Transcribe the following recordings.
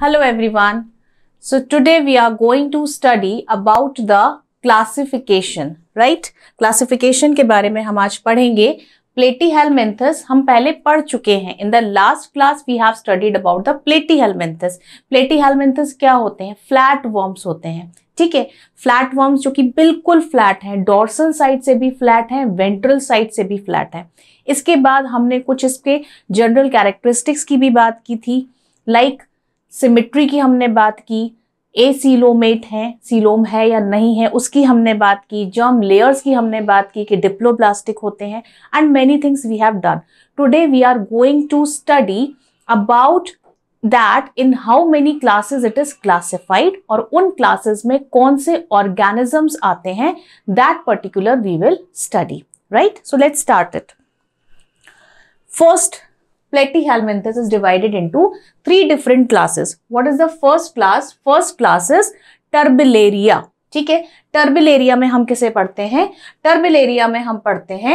Hello everyone. So today we are going to study about the classification, right? Classification के बारे में हम आज पढ़ेंगे प्लेटीहेलमेंथस हम पहले पढ़ चुके हैं in the last class we have studied about the platyhelminthes platyhelminthes क्या होते हैं फ्लैट वर्म्स होते हैं ठीक है फ्लैट वर्म्स जो कि बिल्कुल फ्लैट हैं डोर्सल साइड से भी फ्लैट हैं वेंट्रल साइड से भी फ्लैट हैं इसके बाद हमने कुछ इसके जनरल कैरेक्टरिस्टिक्स की भी बात की थी लाइक like सिमेट्री की हमने बात की ए सीलोमेट है सीलोम है या नहीं है उसकी हमने बात की जर्म लेयर्स की हमने बात की कि डिप्लोब्लास्टिक होते हैं and many things we have done today we are going to study about that in how many classes it is classified और उन क्लासेस में कौन से ऑर्गेनिजम्स आते हैं that particular we will study right so let start it first platyhelminthes is divided into three different classes. What is the first class? First class is turbellaria ठीक है Turbellaria में हम किसे पढ़ते हैं टर्बिलेरिया में हम पढ़ते हैं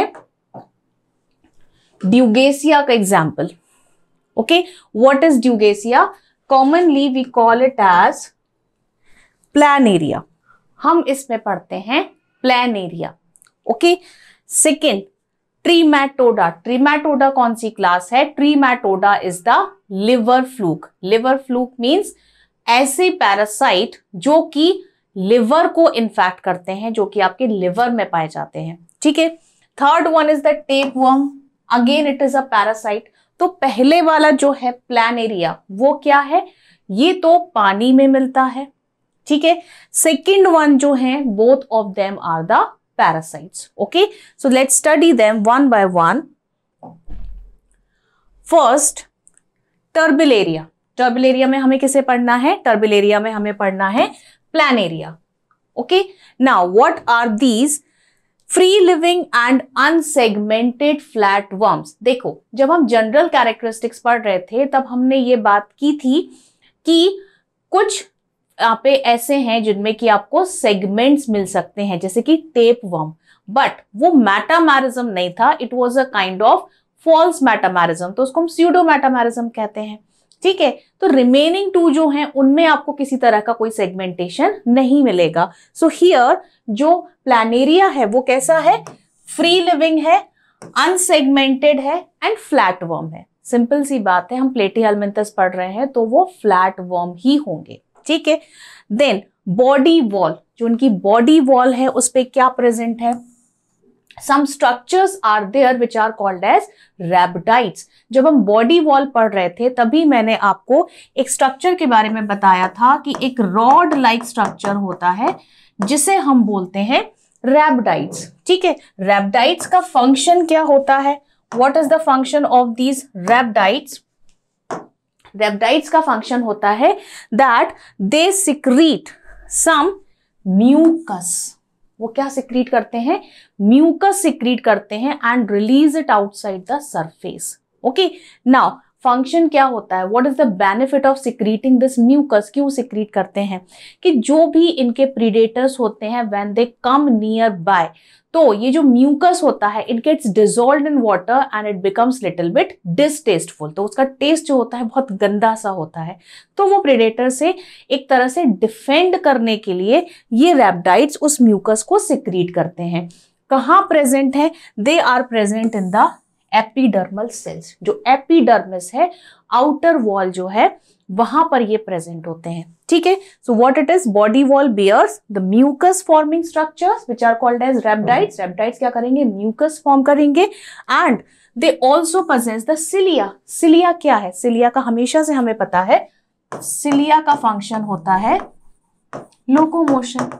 ड्यूगेसिया का example okay what is Dugesia commonly we call it as planaria हम इसमें पढ़ते हैं planaria okay second trematoda trematoda कौन सी क्लास है trematoda is the liver fluke liver fluke means ऐसे पैरासाइट जो कि लिवर को इन्फेक्ट करते हैं जो कि आपके लिवर में पाए जाते हैं ठीक है third one is the tapeworm again it is a parasite तो पहले वाला जो है प्लान एरिया वो क्या है ये तो पानी में मिलता है ठीक है सेकेंड वन जो है both of them are the parasites. Okay, so let's study them one by one. first turbellaria turbellaria mein hame kise padhna hai turbellaria mein hame padhna hai planaria okay now what are these free living and unsegmented flat worms देखो जब हम general characteristics पढ़ रहे थे तब हमने ये बात की थी कि कुछ यहाँ पे ऐसे हैं जिनमें कि आपको सेगमेंट्स मिल सकते हैं जैसे कि टेप वर्म बट वो मैटामारिज्म नहीं था it was a kind of false metamerism तो उसको हम सीडो मैटामारिज्म कहते हैं ठीक है तो रिमेनिंग टू जो हैं उनमें आपको किसी तरह का कोई सेगमेंटेशन नहीं मिलेगा सो so हियर जो प्लानेरिया है वो कैसा है फ्री लिविंग है अनसेगमेंटेड है एंड फ्लैट वर्म है सिंपल सी बात है हम प्लेटी हेलमेंथस पढ़ रहे हैं तो वो फ्लैट वर्म ही होंगे ठीक है देन बॉडी वॉल जो उनकी बॉडी वॉल है उस पर क्या प्रेजेंट है some structures are there which are called as rhabdites जब हम बॉडी वॉल पढ़ रहे थे तभी मैंने आपको एक स्ट्रक्चर के बारे में बताया था कि एक रॉड लाइक स्ट्रक्चर होता है जिसे हम बोलते हैं रेबडाइट्स ठीक है रेबडाइट्स का फंक्शन क्या होता है what is the function of these rhabdites rhabdites का फंक्शन होता है that they secrete some mucus वो क्या सिक्रीट करते हैं म्यूकस सिक्रीट करते हैं and release it outside the surface okay now function क्या होता है what is the benefit of secreting this mucus क्यों सिक्रीट करते हैं कि जो भी इनके प्रीडेटर्स होते हैं when they come nearby तो ये जो म्यूकस होता है it gets dissolve in water and it becomes little bit distasteful तो उसका टेस्ट जो होता है बहुत गंदा सा होता है तो वो प्रिडेटर से एक तरह से डिफेंड करने के लिए ये रेपडाइट्स उस म्यूकस को सिक्रीट करते हैं कहाँ प्रेजेंट है they are present in the epidermal cells जो एपीडर्मिस है आउटर वॉल जो है वहां पर ये प्रेजेंट होते हैं ठीक है so what it is body wall bears the mucus forming structures which are called as rhabdites rhabdites क्या करेंगे म्यूकस फॉर्म करेंगे and they also possess the cilia cilia क्या है सिलिया का हमेशा से हमें पता है सिलिया का फंक्शन होता है लोकोमोशन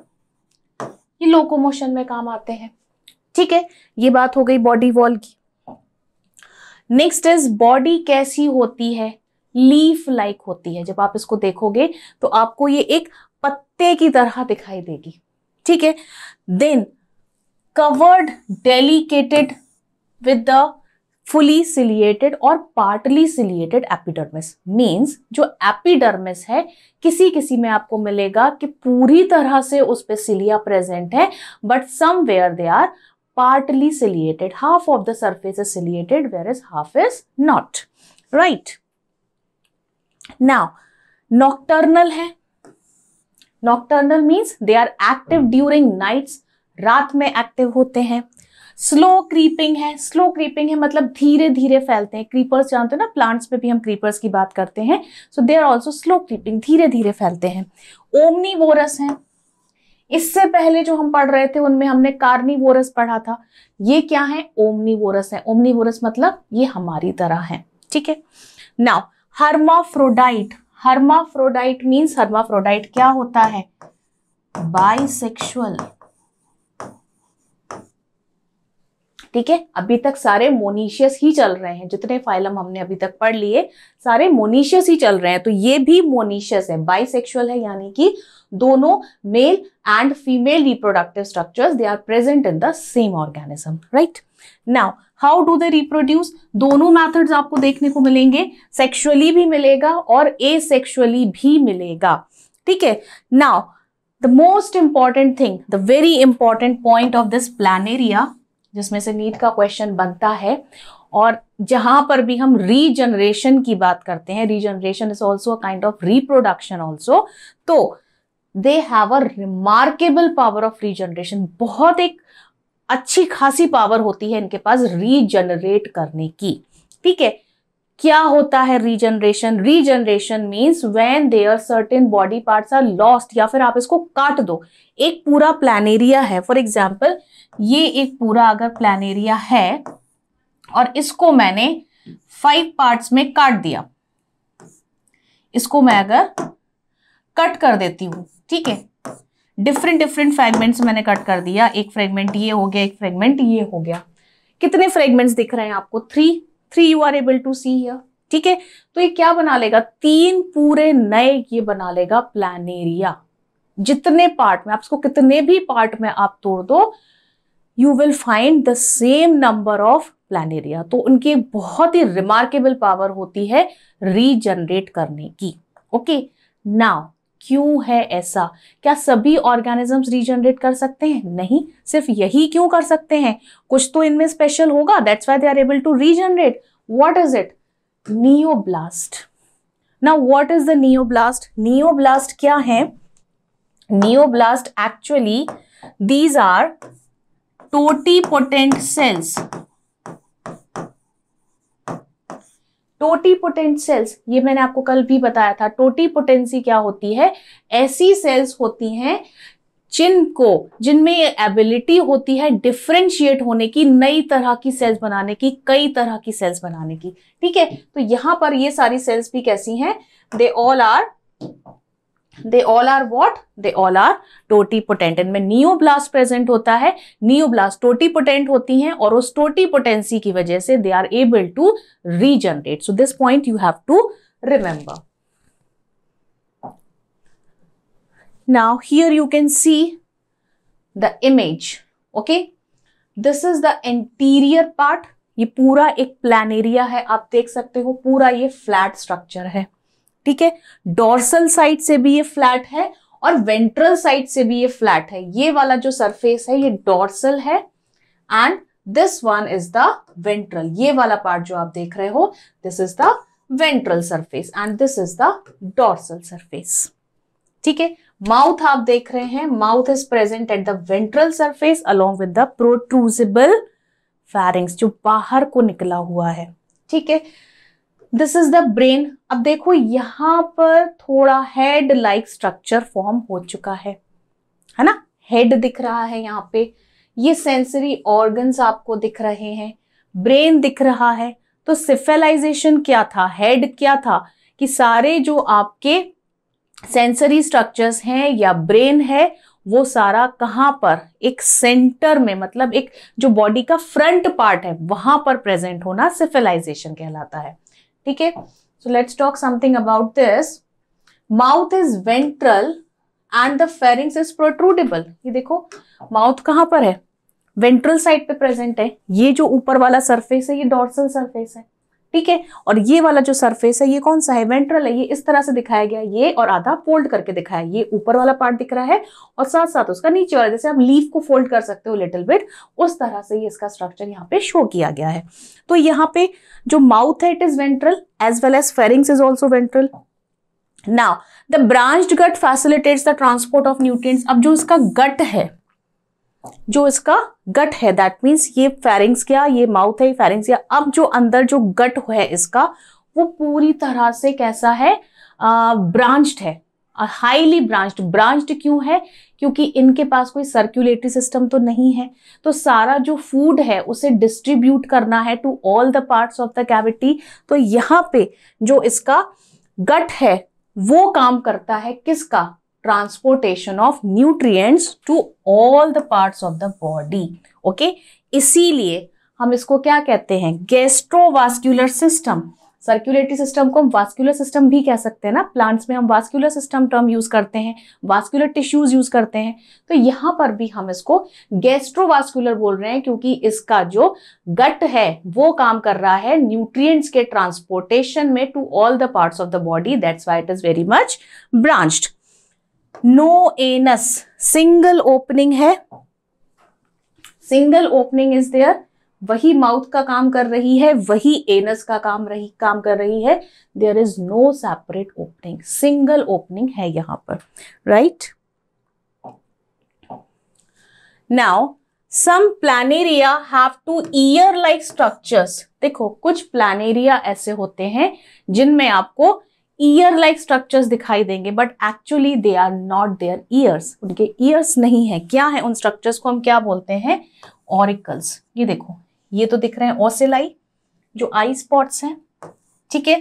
ये लोकोमोशन में काम आते हैं ठीक है ये बात हो गई बॉडी वॉल की नेक्स्ट इज बॉडी कैसी होती है लीफ लाइक -like होती है जब आप इसको देखोगे तो आपको ये एक पत्ते की तरह दिखाई देगी ठीक है then covered delicated with the fully ciliated और पार्टली सिलिएटेड एपिडर्मिस मीन्स जो एपिडर्मिस है किसी किसी में आपको मिलेगा कि पूरी तरह से उस पर सिलिया प्रेजेंट है but somewhere they are partly ciliated. Half of the surface is ciliated whereas half is not. Right. Now, nocturnal hai Nocturnal means they are active during nights. raat mein active hote hain slow creeping है slow creeping है मतलब धीरे धीरे फैलते हैं creepers जानते हो ना प्लांट्स पे भी हम क्रीपर्स की बात करते हैं so they are also slow creeping धीरे धीरे फैलते हैं ओमनी वोरस हैं इससे पहले जो हम पढ़ रहे थे उनमें हमने कार्निवोरस पढ़ा था ये क्या है ओमनीवोरस है ओमनीवोरस मतलब ये हमारी तरह है ठीक है now hermaphrodite hermaphrodite means hermaphrodite क्या होता है बाइसेक्सुअल ठीक है अभी तक सारे मोनिशियस ही चल रहे हैं जितने फाइलम हमने अभी तक पढ़ लिए सारे मोनिशियस ही चल रहे हैं तो ये भी मोनिशियस है बाइसेक्सुअल है यानी कि दोनों male and female reproductive structure they are present in the same organism right now how do they reproduce दोनों मेथड्स आपको देखने को मिलेंगे सेक्सुअली भी मिलेगा और ए भी मिलेगा ठीक है now the most important thing the very important point of this planaria जिसमें से नीट का क्वेश्चन बनता है और जहां पर भी हम रीजनरेशन की बात करते हैं regeneration is also kind of reproduction also तो they have a remarkable power of regeneration बहुत एक अच्छी खासी पावर होती है इनके पास रीजनरेट करने की ठीक है क्या होता है regeneration regeneration means they are certain body parts are lost या फिर आप इसको काट दो एक पूरा प्लानेरिया है फॉर एग्जाम्पल ये एक पूरा अगर प्लानेरिया है और इसको मैंने फाइव पार्ट्स में काट दिया इसको मैं अगर कट कर देती हूं ठीक है डिफरेंट डिफरेंट फ्रेगमेंट्स मैंने कट कर दिया एक फ्रेगमेंट ये हो गया एक फ्रेगमेंट ये हो गया कितने फ्रेगमेंट्स दिख रहे हैं आपको three three you are able to see here ठीक है तो ये क्या बना लेगा तीन पूरे नए ये बना लेगा प्लानेरिया जितने पार्ट में आप इसको कितने भी पार्ट में आप तोड़ दो you will find the same number of planaria तो उनकी बहुत ही रिमार्केबल पावर होती है रीजनरेट करने की ओके नाउ क्यों है ऐसा क्या सभी ऑर्गेनिजम्स रीजनरेट कर सकते हैं नहीं सिर्फ यही क्यों कर सकते हैं कुछ तो इनमें स्पेशल होगा that's why they are able to regenerate what is it neoblast ना what is the neoblast neoblast क्या है neoblast actually these are potent cells totipotent cells ये मैंने आपको कल भी बताया था टोटी पोटेंसी क्या होती है ऐसी सेल्स होती हैं जिनको जिनमें एबिलिटी होती है डिफ्रेंशिएट होने की नई तरह की सेल्स बनाने की कई तरह की सेल्स बनाने की ठीक है तो यहां पर ये सारी सेल्स भी कैसी हैं they all are they all are what they all are totipotent इनमें ब्लास्ट प्रेजेंट होता है ब्लास्ट टोटी पोटेंट होती हैं और उस टोटी पोटेंसी की वजह से they are able to regenerate so this point you have to remember now here you can see the image okay this is the interior part ये पूरा एक प्लान एरिया है आप देख सकते हो पूरा ये फ्लैट स्ट्रक्चर है ठीक है डोर्सल साइड से भी ये फ्लैट है और वेंट्रल साइड से भी ये फ्लैट है ये वाला जो सरफेस है ये डोर्सल है and this one is the ventral ये वाला पार्ट जो आप देख रहे हो this is the ventral surface and this is the dorsal surface ठीक है माउथ आप देख रहे हैं mouth is present at the ventral surface along with the protrusible pharynx जो बाहर को निकला हुआ है ठीक है दिस इज द ब्रेन अब देखो यहाँ पर थोड़ा हेड लाइक स्ट्रक्चर फॉर्म हो चुका है है ना हेड दिख रहा है यहाँ पे ये सेंसरी ऑर्गन्स आपको दिख रहे हैं ब्रेन दिख रहा है तो सिफेलाइजेशन क्या था हेड क्या था कि सारे जो आपके सेंसरी स्ट्रक्चर्स हैं या ब्रेन है वो सारा कहाँ पर एक सेंटर में मतलब एक जो बॉडी का फ्रंट पार्ट है वहां पर प्रेजेंट होना सिफेलाइजेशन कहलाता है ठीक है So let's talk something about this. Mouth is ventral and the pharynx is protrudable. ye dekho mouth kahan par hai ventral side pe present hai ye jo upar wala surface hai ye dorsal surface hai ठीक है और ये वाला जो surface है ये कौन सा है वेंट्रल है ये इस तरह से दिखाया गया ये और आधा फोल्ड करके दिखाया ये ऊपर वाला पार्ट दिख रहा है और साथ साथ उसका नीचे वाला जैसे आप लीफ को फोल्ड कर सकते हो लिटिल बिट उस तरह से ये इसका स्ट्रक्चर यहाँ पे शो किया गया है तो यहाँ पे जो माउथ है it is ventral as well as pharynx is also ventral now the branch gut facilitates the transport of nutrient अब जो इसका गट है जो इसका गट है दैट मीन्स ये फेरिंग्स क्या ये माउथ है ये फेरिंग्स क्या अब जो अंदर जो गट है इसका वो पूरी तरह से कैसा है ब्रांच्ड है हाईली ब्रांच्ड ब्रांच्ड क्यों है क्योंकि इनके पास कोई सर्कुलेटरी सिस्टम तो नहीं है तो सारा जो फूड है उसे डिस्ट्रीब्यूट करना है to all the parts of the cavity तो यहाँ पे जो इसका गट है वो काम करता है किसका transportation of nutrients to all the parts of the body okay इसीलिए हम इसको क्या कहते हैं गेस्ट्रोवास्क्यूलर सिस्टम सर्कुलेटरी सिस्टम को हम वास्कुलर सिस्टम भी कह सकते हैं ना प्लांट्स में हम वास्कुलर सिस्टम टर्म यूज़ करते हैं वास्कुलर टिश्यूज़ यूज़ करते हैं तो यहाँ पर भी हम इसको गैस्ट्रोवास्कुलर बोल रहे हैं क्योंकि इसका जो गट है वो काम कर रहा है न्यूट्रिएंट्स के ट्रांसपोर्टेशन में to all the parts of the body that's why it is very much branched no anus single opening है सिंगल ओपनिंग इज देयर वही माउथ का काम कर रही है वही एनस का काम रही काम कर रही है there is no separate opening single opening है यहां पर right now some planaria have two ear like structures देखो कुछ प्लानेरिया ऐसे होते हैं जिनमें आपको ईयर लाइक स्ट्रक्चर्स दिखाई देंगे but actually they are not their ears उनके ईयर्स नहीं है क्या है उन स्ट्रक्चर्स को हम क्या बोलते हैं ऑरिकल्स ये देखो ये तो दिख रहे हैं ओसेलाई जो आई स्पॉट्स हैं ठीक है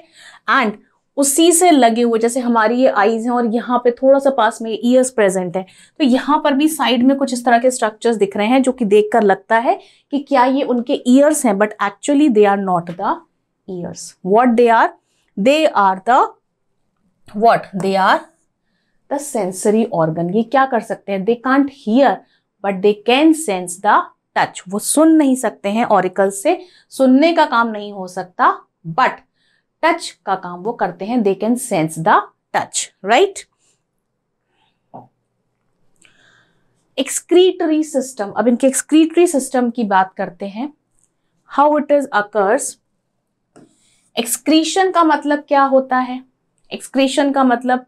एंड उसी से लगे हुए जैसे हमारी ये आईज हैं और यहाँ पे थोड़ा सा पास में ईयर्स प्रेजेंट है तो यहाँ पर भी साइड में कुछ इस तरह के स्ट्रक्चर्स दिख रहे हैं जो कि देखकर लगता है कि क्या ये उनके ईयर्स हैं but actually they are not the ears what they are they are the what they are the sensory organ ये क्या कर सकते हैं they can't hear but they can sense the touch वो सुन नहीं सकते हैं ऑरिकल से सुनने का काम नहीं हो सकता बट टच का काम वो करते हैं they can sense the touch right excretory system अब इनके एक्सक्रीटरी सिस्टम की बात करते हैं how it is occurs excretion का मतलब क्या होता है एक्सक्रेशन का मतलब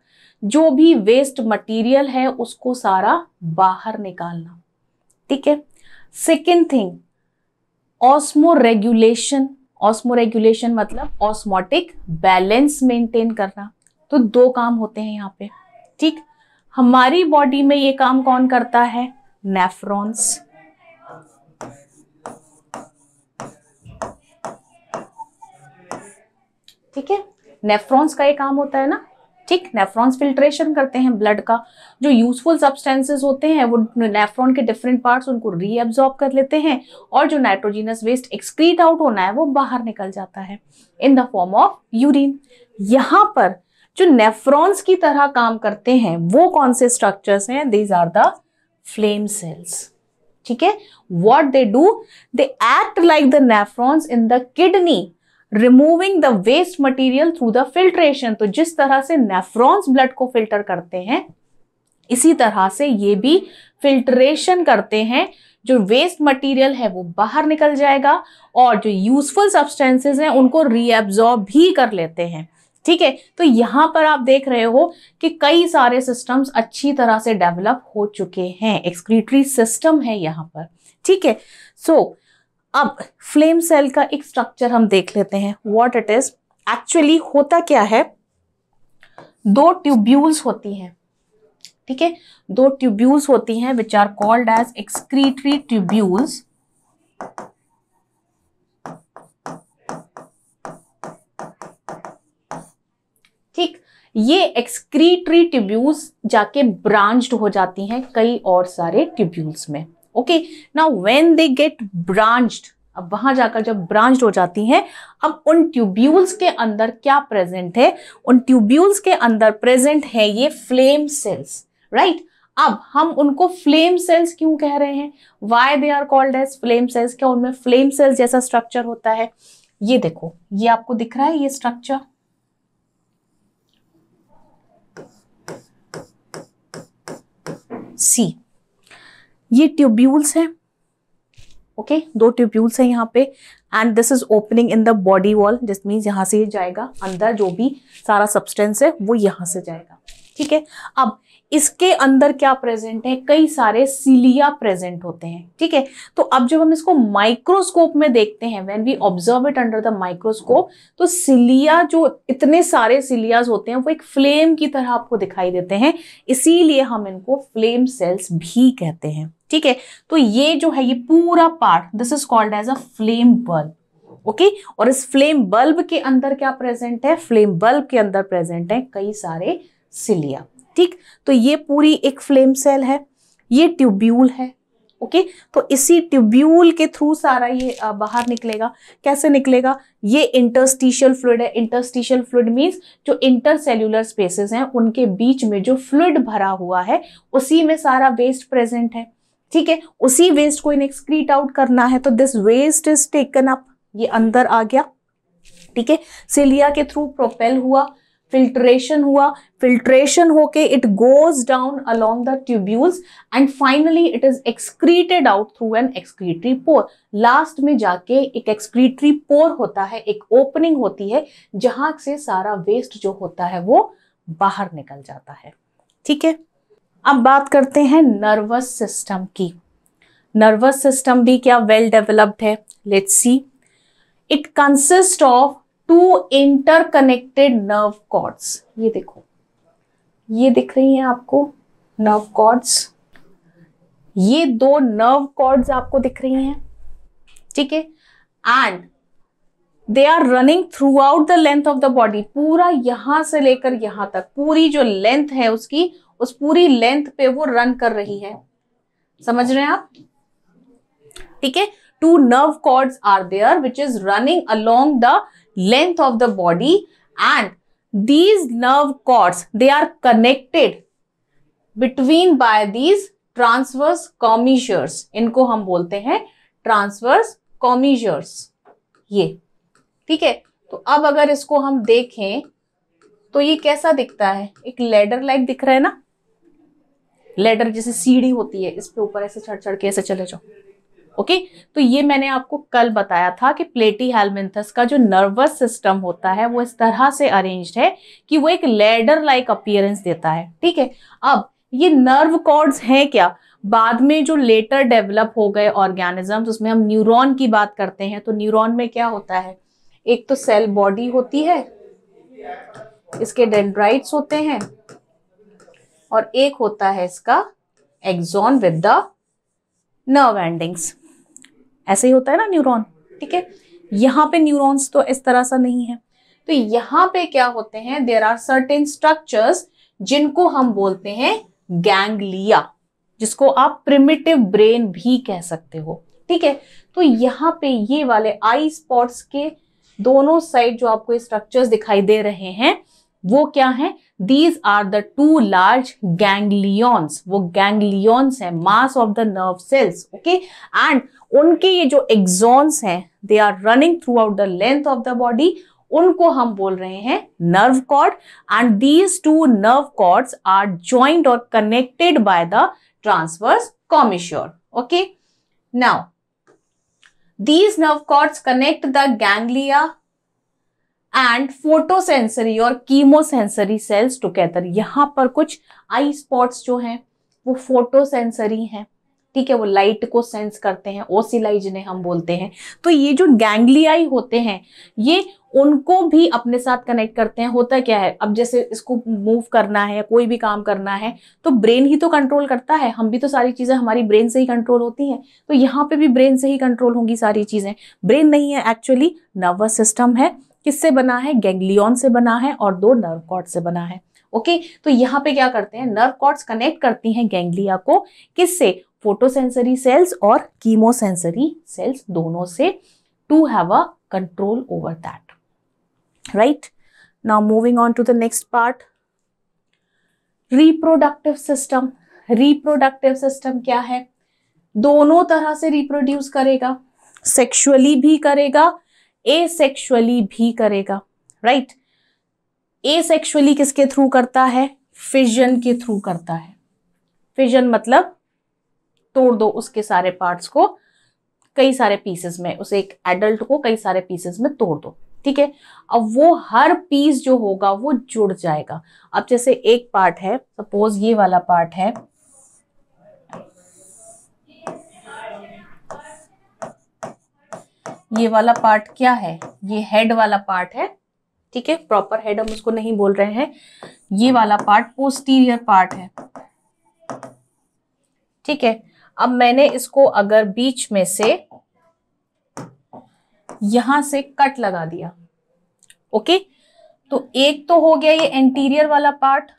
जो भी वेस्ट मटेरियल है उसको सारा बाहर निकालना ठीक है second thing osmoregulation osmoregulation मतलब ऑस्मोटिक बैलेंस मेंटेन करना तो दो काम होते हैं यहाँ पे ठीक हमारी बॉडी में ये काम कौन करता है नेफ्रॉन्स ठीक है नेफ्रॉन्स का ये काम होता है ना ठीक नेफ्रॉन्स फिल्ट्रेशन करते हैं ब्लड का जो यूजफुल सब्सटेंसेस होते हैं वो नेफ्रॉन के डिफरेंट पार्ट्स उनको रीअब्जॉर्ब कर लेते हैं और जो नाइट्रोजीनस वेस्ट एक्सक्रीट आउट होना है वो बाहर निकल जाता है in the form of urine यहाँ पर जो नेफ्रॉन्स की तरह काम करते हैं वो कौन से स्ट्रक्चर्स हैं these are the flame cells ठीक है what they do they act like the nephrons in the kidney removing the waste material through the filtration तो जिस तरह से नेफ्रॉन्स ब्लड को फिल्टर करते हैं इसी तरह से ये भी फिल्ट्रेशन करते हैं जो वेस्ट मटेरियल है वो बाहर निकल जाएगा और जो यूजफुल सब्सटेंसेस हैं उनको रीअब्जॉर्ब भी कर लेते हैं ठीक है तो यहां पर आप देख रहे हो कि कई सारे सिस्टम्स अच्छी तरह से डेवलप हो चुके हैं एक्सक्रीटरी सिस्टम है यहां पर ठीक है सो so, अब फ्लेम सेल का एक स्ट्रक्चर हम देख लेते हैं व्हाट इट इज एक्चुअली होता क्या है दो ट्यूब्यूल्स होती हैं ठीक है दो ट्यूब्यूल्स होती हैं which are called as excretory tubules ठीक ये एक्सक्रीटरी ट्यूब्यूल्स जाके ब्रांच्ड हो जाती हैं कई और सारे ट्यूब्यूल्स में ओके ना वेन दे गेट ब्रांच्ड अब वहां जाकर जब ब्रांच हो जाती हैं अब उन ट्यूब्यूल्स के अंदर क्या प्रेजेंट है उन ट्यूब्यूल्स के अंदर प्रेजेंट है ये फ्लेम सेल्स राइट अब हम उनको फ्लेम सेल्स क्यों कह रहे हैं why they are called as flame cells क्या उनमें फ्लेम सेल्स जैसा स्ट्रक्चर होता है ये देखो ये आपको दिख रहा है ये स्ट्रक्चर सी ये ट्यूब्यूल्स हैं ओके okay? दो ट्यूब्यूल्स हैं यहाँ पे and this is opening in the body wall जिस मीन्स यहाँ से ये जाएगा अंदर जो भी सारा सब्सटेंस है वो यहाँ से जाएगा ठीक है अब इसके अंदर क्या प्रेजेंट है कई सारे सीलिया प्रेजेंट होते हैं ठीक है तो अब जब हम इसको माइक्रोस्कोप में देखते हैं when we observe it under the microscope तो सिलिया जो इतने सारे सिलियाज होते हैं वो एक फ्लेम की तरह आपको दिखाई देते हैं इसीलिए हम इनको फ्लेम सेल्स भी कहते हैं ठीक है तो ये जो है ये पूरा part this is called as a flame bulb okay और इस फ्लेम बल्ब के अंदर क्या प्रेजेंट है फ्लेम बल्ब के अंदर प्रेजेंट है कई सारे सिलिया ठीक तो ये पूरी एक फ्लेम सेल है ये ट्यूब्यूल है ओके okay? तो इसी ट्यूब्यूल के थ्रू सारा ये बाहर निकलेगा कैसे निकलेगा ये इंटरस्टिशियल फ्लूड है इंटरस्टिशियल फ्लूड मींस जो इंटरसेल्यूलर स्पेसेस हैं उनके बीच में जो फ्लूड भरा हुआ है उसी में सारा वेस्ट प्रेजेंट है ठीक है उसी वेस्ट को इन एक्सक्रीट आउट करना है तो this waste is taken up ये अंदर आ गया ठीक है सिलिया के थ्रू प्रोपेल हुआ फिल्ट्रेशन हुआ फिल्ट्रेशन होके it goes down along the tubules and finally it is excreted out through an excretory pore last में जाके एक एक्सक्रीटरी पोर होता है एक ओपनिंग होती है जहां से सारा वेस्ट जो होता है वो बाहर निकल जाता है ठीक है अब बात करते हैं नर्वस सिस्टम की नर्वस सिस्टम भी क्या वेल डेवलप्ड है let's see it consist of two interconnected nerve cords ये देखो ये दिख रही हैं आपको नर्व कॉर्ड्स ये दो नर्व कॉर्ड्स आपको दिख रही हैं ठीक है and they are running throughout the length of the body पूरा यहां से लेकर यहां तक पूरी जो लेंथ है उसकी उस पूरी लेंथ पे वो रन कर रही है समझ रहे हैं आप ठीक है two nerve cords are there which is running along the length of the body and these nerve cords they are connected between by these transverse commissures इनको हम बोलते हैं ट्रांसवर्स कॉमिशर्स ये ठीक है तो अब अगर इसको हम देखें तो ये कैसा दिखता है एक लेडर लाइक दिख रहा है ना लेडर जैसे सीढ़ी होती है इसके ऊपर ऐसे चढ़ चढ़ के ऐसे चले जाओ ओके तो ये मैंने आपको कल बताया था कि प्लेटी हेलमेंथस का जो नर्वस सिस्टम होता है वो इस तरह से अरेन्ज है कि वो एक लेडर लाइक अपियरेंस देता है ठीक है अब ये नर्व कॉर्ड्स हैं क्या बाद में जो लेटर डेवलप हो गए ऑर्गेनिजम्स उसमें हम न्यूरॉन की बात करते हैं तो न्यूरॉन में क्या होता है एक तो सेल बॉडी होती है इसके डेंड्राइट्स होते हैं और एक होता है इसका axon with the nerve endings ऐसे ही होता है ना न्यूरॉन ठीक है यहाँ पे न्यूरॉन्स तो इस तरह सा नहीं है तो यहाँ पे क्या होते हैं देर आर सर्टेन स्ट्रक्चर्स जिनको हम बोलते हैं गैंगलिया जिसको आप प्रिमिटिव ब्रेन भी कह सकते हो ठीक है तो यहाँ पे ये वाले आई स्पॉट्स के दोनों साइड जो आपको स्ट्रक्चर्स दिखाई दे रहे हैं वो क्या है these are the two large ganglions वो गैंगलियॉन्स है mass of the nerve cells okay and उनके ये जो एग्जॉन्स हैं they are running throughout the length of the body उनको हम बोल रहे हैं nerve cord and these two nerve cords are joint और connected by the transverse commissure okay now these nerve cords connect the ganglia and photosensory और chemosensory sales together यहाँ पर कुछ आई स्पॉट्स जो हैं वो फोटोसेंसरी हैं ठीक है वो लाइट को सेंस करते हैं ओसिलाई जिन्हें हम बोलते हैं तो ये जो गैंग्लियाई होते हैं ये उनको भी अपने साथ कनेक्ट करते हैं होता क्या है अब जैसे इसको मूव करना है कोई भी काम करना है तो ब्रेन ही तो कंट्रोल करता है हम भी तो सारी चीज़ें हमारी ब्रेन से ही कंट्रोल होती हैं तो यहाँ पे भी ब्रेन से ही कंट्रोल होंगी सारी चीज़ें ब्रेन नहीं है एक्चुअली नर्वस सिस्टम है किससे बना है गैंग्लियन से बना है और दो नर्व कॉर्ड से बना है ओके तो यहाँ पे क्या करते हैं नर्व कॉर्ड्स कनेक्ट करती हैं गैंग्लिया को किससे फोटोसेंसरी सेल्स और कीमोसेंसरी सेल्स दोनों से to have a control over that right now moving on to the next part reproductive system reproductive system क्या है दोनों तरह से रिप्रोड्यूस करेगा सेक्सुअली भी करेगा ए सेक्शुअली भी करेगा राइट ए सेक्शुअली किसके थ्रू करता है फिजन के थ्रू करता है फिजन मतलब तोड़ दो उसके सारे पार्ट्स को कई सारे पीसेस में उसे एक एडल्ट को कई सारे पीसेस में तोड़ दो ठीक है अब वो हर पीस जो होगा वो जुड़ जाएगा अब जैसे एक पार्ट है सपोज ये वाला पार्ट है ये वाला पार्ट क्या है ये हेड वाला पार्ट है ठीक है प्रॉपर हेड हम उसको नहीं बोल रहे हैं ये वाला पार्ट पोस्टीरियर पार्ट है ठीक है अब मैंने इसको अगर बीच में से यहां से कट लगा दिया ओके तो एक तो हो गया ये एंटीरियर वाला पार्ट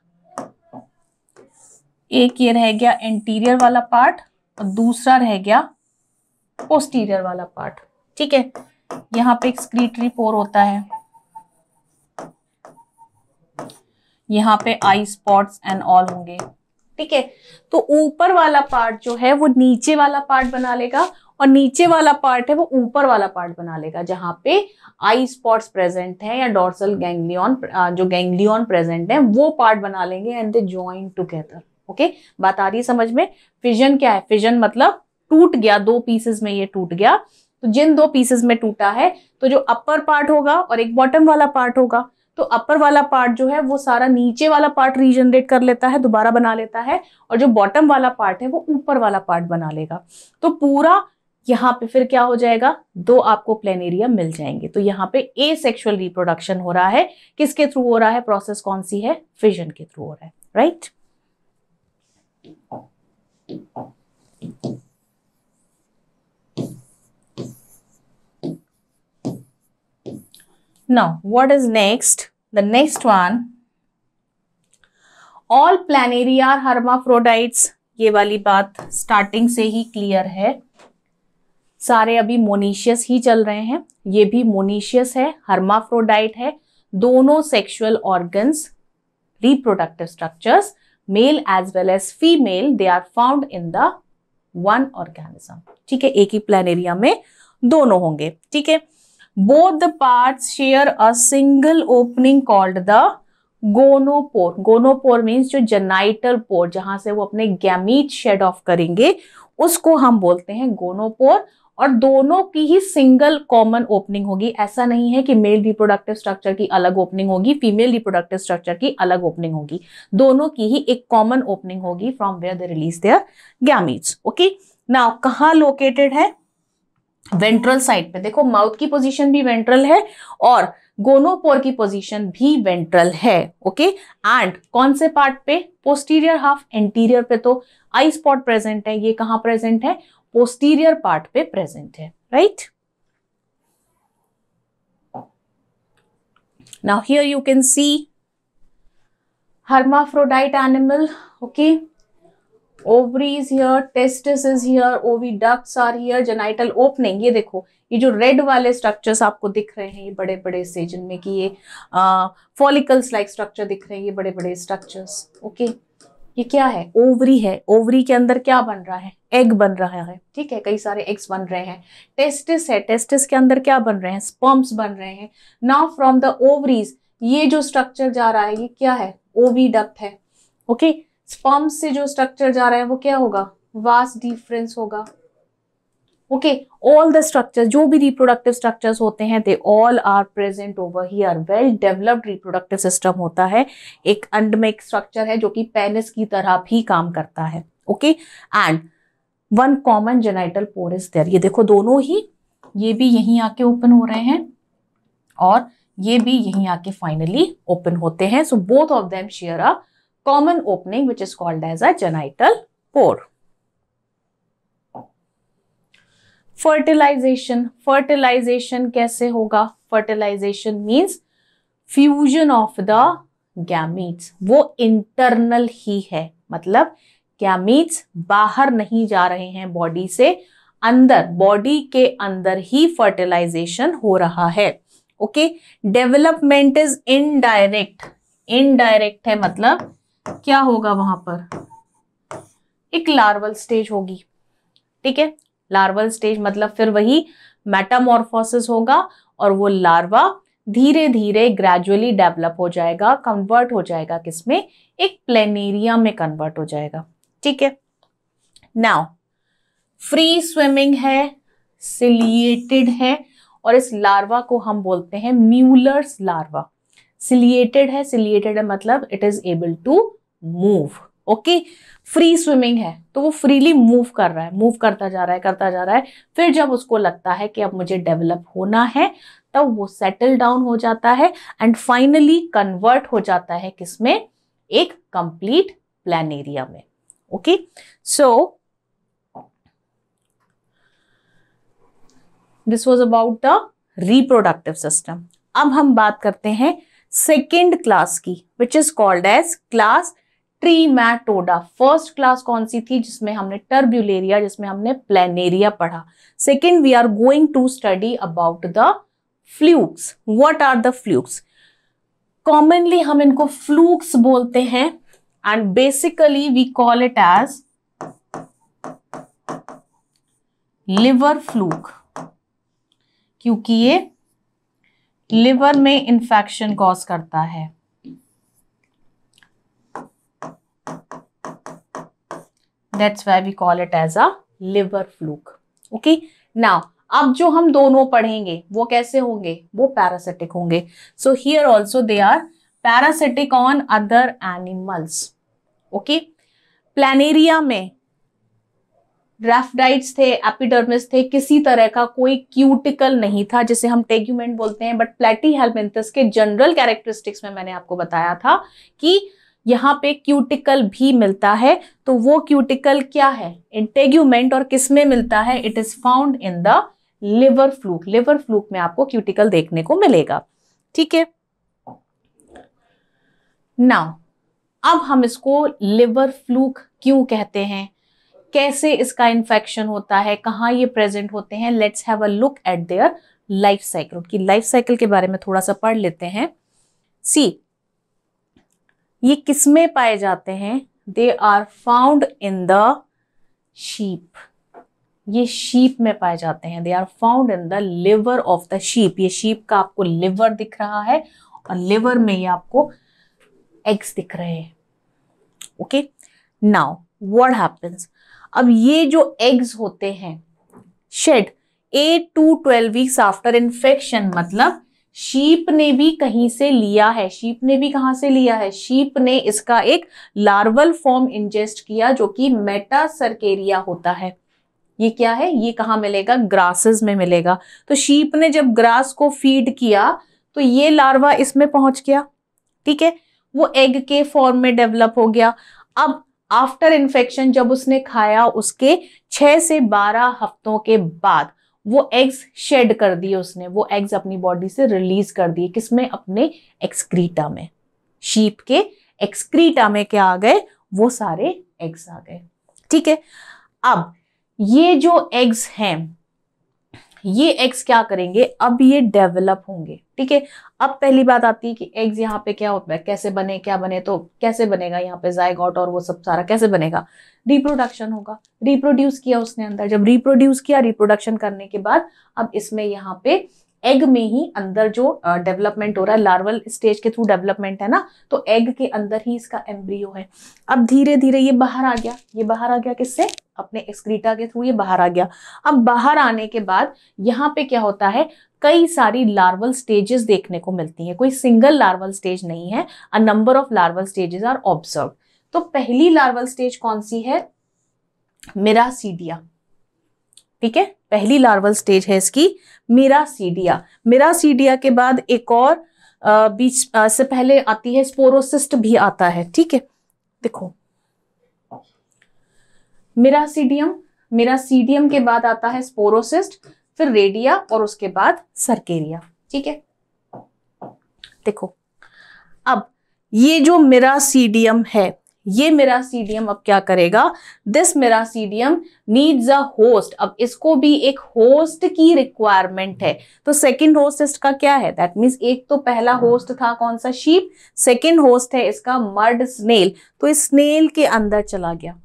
एक ये रह गया एंटीरियर वाला पार्ट और दूसरा रह गया पोस्टीरियर वाला पार्ट ठीक है यहाँ पे एक्सक्रीटरी पोर होता है यहाँ पे आई स्पॉट्स एंड ऑल होंगे ठीक है तो ऊपर वाला पार्ट जो है वो नीचे वाला पार्ट बना लेगा और नीचे वाला पार्ट है वो ऊपर वाला पार्ट बना लेगा जहां पे आई स्पॉट्स प्रेजेंट है या डॉर्सल गैंग्लियन जो गैंग्लियन प्रेजेंट है वो पार्ट बना लेंगे and they join together okay बात आ रही है समझ में फिजन क्या है फिजन मतलब टूट गया दो पीसेस में ये टूट गया तो जिन दो पीसेस में टूटा है तो जो अपर पार्ट होगा और एक बॉटम वाला पार्ट होगा तो अपर वाला पार्ट जो है वो सारा नीचे वाला पार्ट रीजनरेट कर लेता है दोबारा बना लेता है और जो बॉटम वाला पार्ट है वो ऊपर वाला पार्ट बना लेगा तो पूरा यहाँ पे फिर क्या हो जाएगा दो आपको प्लेनेरिया मिल जाएंगे तो यहाँ पे ए सेक्शुअल रिप्रोडक्शन हो रहा है किसके थ्रू हो रहा है प्रोसेस कौन सी है फिजन के थ्रू हो रहा है right right? Now, what is next? The next one, all planaria hermaphrodites ये वाली बात स्टार्टिंग से ही क्लियर है सारे अभी मोनिशियस ही चल रहे हैं ये भी मोनीशियस है हर्माफ्रोडाइट है दोनों sexual organs reproductive structures male as well as female they are found in the one organism ठीक है एक ही प्लानेरिया में दोनों होंगे ठीक है both the part share a single opening called the gonopore gonopore means जो जेनाइटल पोर जहां से वो अपने गैमीट शेड ऑफ करेंगे उसको हम बोलते हैं गोनोपोर और दोनों की ही सिंगल कॉमन ओपनिंग होगी ऐसा नहीं है कि मेल रिप्रोडक्टिव स्ट्रक्चर की अलग ओपनिंग होगी फीमेल रिप्रोडक्टिव स्ट्रक्चर की अलग ओपनिंग होगी दोनों की ही एक कॉमन ओपनिंग होगी from where the release their gametes okay now कहाँ लोकेटेड है वेंट्रल साइड पे देखो माउथ की पोजीशन भी वेंट्रल है और गोनोपोर की पोजीशन भी वेंट्रल है ओके एंड कौन से पार्ट पे पोस्टीरियर हाफ एंटीरियर पे तो आई स्पॉट प्रेजेंट है ये कहाँ प्रेजेंट है पोस्टीरियर पार्ट पे प्रेजेंट है right now here you can see hermaphrodite animal okay ovaries here, is is ओवी oviducts are here, genital opening ये देखो ये जो रेड वाले स्ट्रक्चर्स आपको दिख रहे हैं ये बड़े बड़े से जिनमें कि ये फॉलिकल्स लाइक स्ट्रक्चर दिख रहे हैं ये बड़े बड़े स्ट्रक्चर्स ओके ये क्या है ओवरी है ओवरी के अंदर क्या बन रहा है एग बन रहा है ठीक है कई सारे एग्स बन रहे हैं टेस्टिस है टेस्टिस के अंदर क्या बन रहे हैं स्पर्म्स बन रहे हैं नाउ फ्रॉम द ओवरीज ये जो स्ट्रक्चर जा रहा है ये क्या है डक्ट है ओके okay? स्पर्म से जो स्ट्रक्चर जा रहा है वो क्या होगा वास्ट डिफरेंस होगा ओके ऑल द स्ट्रक्चर जो भी रिप्रोडक्टिव स्ट्रक्चर्स होते हैं they all are present over here are well developed reproductive system होता है एक अंड में एक स्ट्रक्चर है जो कि पेनिस की तरह भी काम करता है okay and one common genital pore is there ये देखो दोनों ही ये भी यहीं आके ओपन हो रहे हैं और ये भी यहीं आके फाइनली ओपन होते हैं so both of them share a common opening which is called as a genital pore. Fertilization. Fertilization kaise hoga Fertilization means fusion of the gametes. wo internal hi hai matlab gametes bahar nahi ja rahe hain body se अंदर body के अंदर ही fertilisation हो रहा है okay development is indirect indirect है मतलब क्या होगा वहां पर एक लार्वल स्टेज होगी ठीक है लार्वल स्टेज मतलब फिर वही मेटामोरफोसिस होगा और वो लार्वा धीरे धीरे ग्रेजुअली डेवलप हो जाएगा कन्वर्ट हो जाएगा किसमें एक प्लेनेरिया में कन्वर्ट हो जाएगा ठीक है नाउ फ्री स्विमिंग है सिलिएटेड है और इस लार्वा को हम बोलते हैं म्यूलर्स लार्वा सिलिएटेड है सिलिएटेड है मतलब it is able to move okay free swimming है तो वो फ्रीली मूव कर रहा है मूव करता जा रहा है करता जा रहा है फिर जब उसको लगता है कि अब मुझे डेवलप होना है तब तो वो सेटल डाउन हो जाता है एंड फाइनली कन्वर्ट हो जाता है किसमें एक कंप्लीट प्लान एरिया में okay so this was about the reproductive system अब हम बात करते हैं सेकेंड क्लास की which is called as class trematoda first class कौन सी थी जिसमें हमने टर्ब्यूलेरिया जिसमें हमने प्लेनेरिया पढ़ा second we are going to study about the flukes what are the flukes commonly हम इनको फ्लूक्स बोलते हैं and basically we call it as liver fluke क्योंकि ये लिवर में इंफेक्शन कॉज करता है that's why we call it as a liver fluke okay now अब जो हम दोनों पढ़ेंगे वो कैसे होंगे वो पैरासिटिक होंगे so here also they are parasitic on other animals okay planaria में ग्राफ्डाइट्स थे एपिडर्मिस थे किसी तरह का कोई क्यूटिकल नहीं था जिसे हम टेग्यूमेंट बोलते हैं बट प्लेटी हेलमेंथस के जनरल कैरेक्टरिस्टिक्स में मैंने आपको बताया था कि यहाँ पे क्यूटिकल भी मिलता है तो वो क्यूटिकल क्या है इंटेग्यूमेंट और किस में मिलता है it is found in the liver fluke liver fluke में आपको क्यूटिकल देखने को मिलेगा ठीक है नाउ अब हम इसको लिवर फ्लूक क्यों कहते हैं कैसे इसका इन्फेक्शन होता है कहाँ ये प्रेजेंट होते हैं let's have a look at their life cycle उनकी लाइफ साइकिल के बारे में थोड़ा सा पढ़ लेते हैं सी ये किसमें पाए जाते हैं they are found in the sheep ये शीप में पाए जाते हैं they are found in the liver of the sheep ये शीप का आपको लिवर दिख रहा है और लिवर में ये आपको एग्स दिख रहे हैं ओके नाउ व्हाट हैपेंस अब ये जो एग्स होते हैं shed eight to twelve weeks after infection मतलब शीप ने भी कहीं से लिया है शीप ने भी कहां से लिया है शीप ने इसका एक लार्वल फॉर्म इंजेस्ट किया जो कि मेटासर्केरिया होता है ये क्या है ये कहाँ मिलेगा ग्रासेस में मिलेगा तो शीप ने जब ग्रास को फीड किया तो ये लार्वा इसमें पहुंच गया ठीक है वो एग के फॉर्म में डेवलप हो गया अब आफ्टर इन्फेक्शन जब उसने खाया उसके छह से बारह हफ्तों के बाद वो एग्स शेड कर दिए उसने वो एग्स अपनी बॉडी से रिलीज कर दिए किसमें अपने एक्सक्रीटा में शीप के एक्सक्रीटा में क्या आ गए वो सारे एग्स आ गए ठीक है अब ये जो एग्स हैं ये एग्स क्या करेंगे अब ये डेवलप होंगे ठीक है अब पहली बात आती है कि एग्स यहाँ पे क्या होता है कैसे बने क्या बने तो कैसे बनेगा यहाँ पे जायगॉट और वो सब सारा कैसे बनेगा रिप्रोडक्शन होगा रिप्रोड्यूस किया उसने अंदर जब रिप्रोड्यूस किया रिप्रोडक्शन करने के बाद अब इसमें यहाँ पे एग में ही अंदर जो डेवलपमेंट हो रहा है लार्वल स्टेज के थ्रू डेवलपमेंट है ना तो एग के अंदर ही इसका एम्ब्रियो है अब धीरे धीरे ये बाहर आ गया ये बाहर आ गया किससे अपने एक्सक्रीटा के थ्रू ये बाहर आ गया अब बाहर आने के बाद यहाँ पे क्या होता है कई सारी लार्वल स्टेजेस देखने को मिलती हैं कोई सिंगल लार्वल स्टेज नहीं है a number of larval stages are observe तो पहली लार्वल स्टेज कौन सी है मिरासीडिया ठीक है पहली लार्वल स्टेज है इसकी मिरासीडिया मिरासीडिया के बाद एक और आ, बीच आ, से पहले आती है स्पोरोसिस्ट भी आता है ठीक है देखो मिरासीडियम मिरासीडियम के बाद आता है स्पोरोसिस्ट फिर रेडिया और उसके बाद सरकेरिया ठीक है देखो अब ये जो मिरासीडियम है ये मेरा सीडीएम अब क्या करेगा दिस मेरा सीडीएम नीड्स अ होस्ट अब इसको भी एक होस्ट की रिक्वायरमेंट है तो सेकंड होस्ट इसका क्या है दैट मीन्स एक तो पहला होस्ट था कौन सा शीप सेकंड होस्ट है इसका मर्ड स्नेल तो इस स्नेल के अंदर चला गया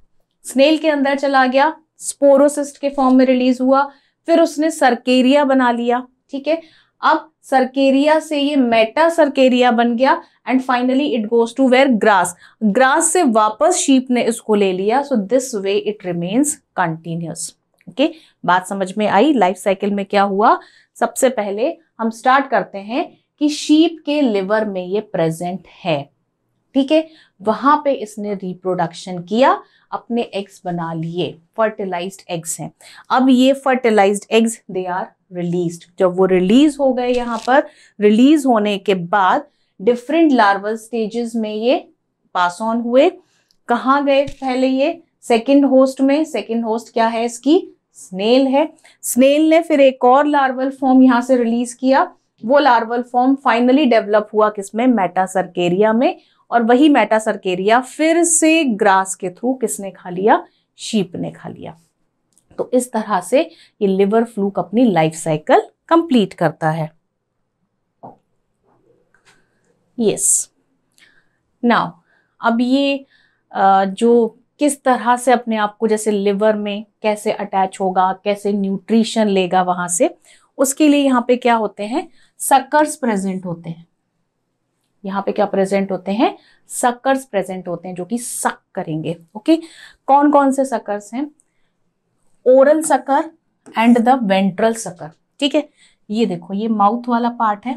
स्नेल के अंदर चला गया स्पोरोसिस्ट के फॉर्म में रिलीज हुआ फिर उसने सरकेरिया बना लिया ठीक है अब सरकेरिया से ये मेटा सरकेरिया बन गया and finally it goes to where grass grass से वापस शीप ने इसको ले लिया so this way it remains continues okay बात समझ में आई लाइफ साइकिल में क्या हुआ सबसे पहले हम स्टार्ट करते हैं कि शीप के लिवर में ये प्रेजेंट है ठीक है वहां पे इसने रिप्रोडक्शन किया अपने एग्स बना लिए फर्टिलाइज्ड एग्स हैं अब ये fertilised eggs they are release जब वो रिलीज हो गए यहाँ पर रिलीज होने के बाद डिफरेंट लार्वल स्टेजेस में ये पास ऑन हुए कहाँ गए पहले ये सेकेंड होस्ट में सेकेंड होस्ट क्या है इसकी स्नेल है स्नेल ने फिर एक और लार्वल फॉर्म यहाँ से रिलीज किया वो लार्वल फॉर्म फाइनली डेवलप हुआ किसमें मेटासरकेरिया में और वही मेटासरकेरिया फिर से ग्रास के थ्रू किसने खा लिया शीप ने खा लिया तो इस तरह से ये लिवर फ्लूक अपनी लाइफ साइकिल कंप्लीट करता है यस नाउ अब ये जो किस तरह से अपने आप को जैसे लिवर में कैसे अटैच होगा कैसे न्यूट्रिशन लेगा वहां से उसके लिए यहाँ पे क्या होते हैं सकर्स प्रेजेंट होते हैं यहाँ पे क्या प्रेजेंट होते हैं सकर्स प्रेजेंट होते हैं जो कि सक करेंगे ओके कौन कौन से सकर्स हैं oral sucker and the ventral sucker ठीक है ये देखो ये माउथ वाला पार्ट है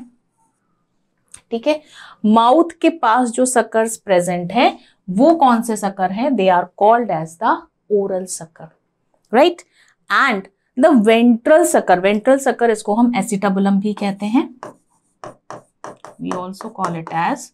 ठीक है माउथ के पास जो सकर प्रेजेंट है वो कौन से सकर हैं they are called as the oral sucker right and the ventral sucker ventral sucker इसको हम एसिटाबुलम भी कहते हैं we also call it as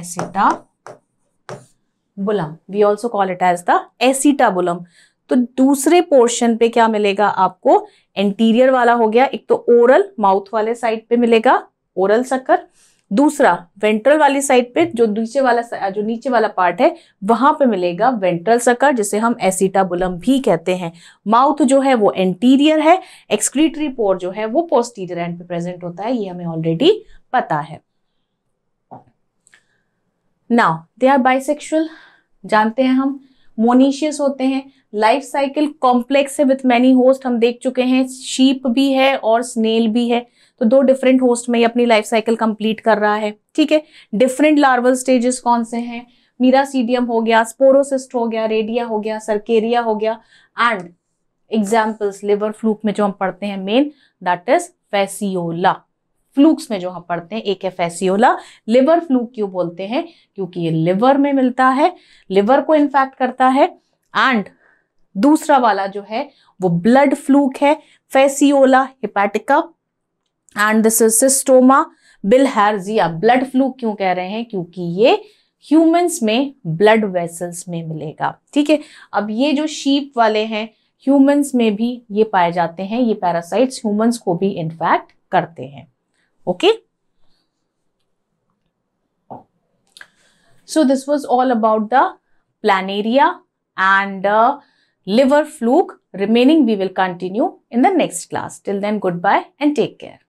acetabulum we also call it as the acetabulum तो दूसरे पोर्शन पे क्या मिलेगा आपको एंटीरियर वाला हो गया एक तो ओरल माउथ वाले साइड पे मिलेगा ओरल सकर दूसरा वेंट्रल वाली साइड पे जो नीचे वाला जो नीचे वाला पार्ट है वहां पे मिलेगा वेंट्रल सकर जिसे हम एसिटाबुलम भी कहते हैं माउथ जो है वो एंटीरियर है एक्सक्रीटरी पोर जो है वो पोस्टीरियर एंड पे प्रेजेंट होता है ये हमें ऑलरेडी पता है नाउ दे आर बाइसेक्शुअल जानते हैं हम मोनीशियस होते हैं लाइफ साइकिल कॉम्प्लेक्स है विथ मैनी होस्ट हम देख चुके हैं शीप भी है और स्नेल भी है तो दो डिफरेंट होस्ट में ये अपनी लाइफ साइकिल कंप्लीट कर रहा है ठीक है डिफरेंट लार्वल स्टेजेस कौन से हैं मीरासीडियम हो गया स्पोरोसिस्ट हो गया रेडिया हो गया सरकेरिया हो गया एंड एग्जाम्पल्स लिवर फ्लूक में जो हम पढ़ते हैं main that is Fasciola flukes में जो हम पढ़ते हैं एक है फैसियोला लिवर फ्लूक क्यों बोलते हैं क्योंकि ये लिवर में मिलता है लिवर को इन्फेक्ट करता है एंड दूसरा वाला जो है वो ब्लड फ्लूक है Fasciola hepatica and this is Schistosoma bilharzia blood fluke क्यों कह रहे हैं क्योंकि ये ह्यूमंस में ब्लड वेसल्स में मिलेगा ठीक है अब ये जो शीप वाले हैं ह्यूमंस में भी ये पाए जाते हैं ये पैरासाइट्स ह्यूमंस को भी इन्फेक्ट करते हैं okay so this was all about the planaria and liver fluke. Remaining we will continue in the next class. Till then goodbye and take care.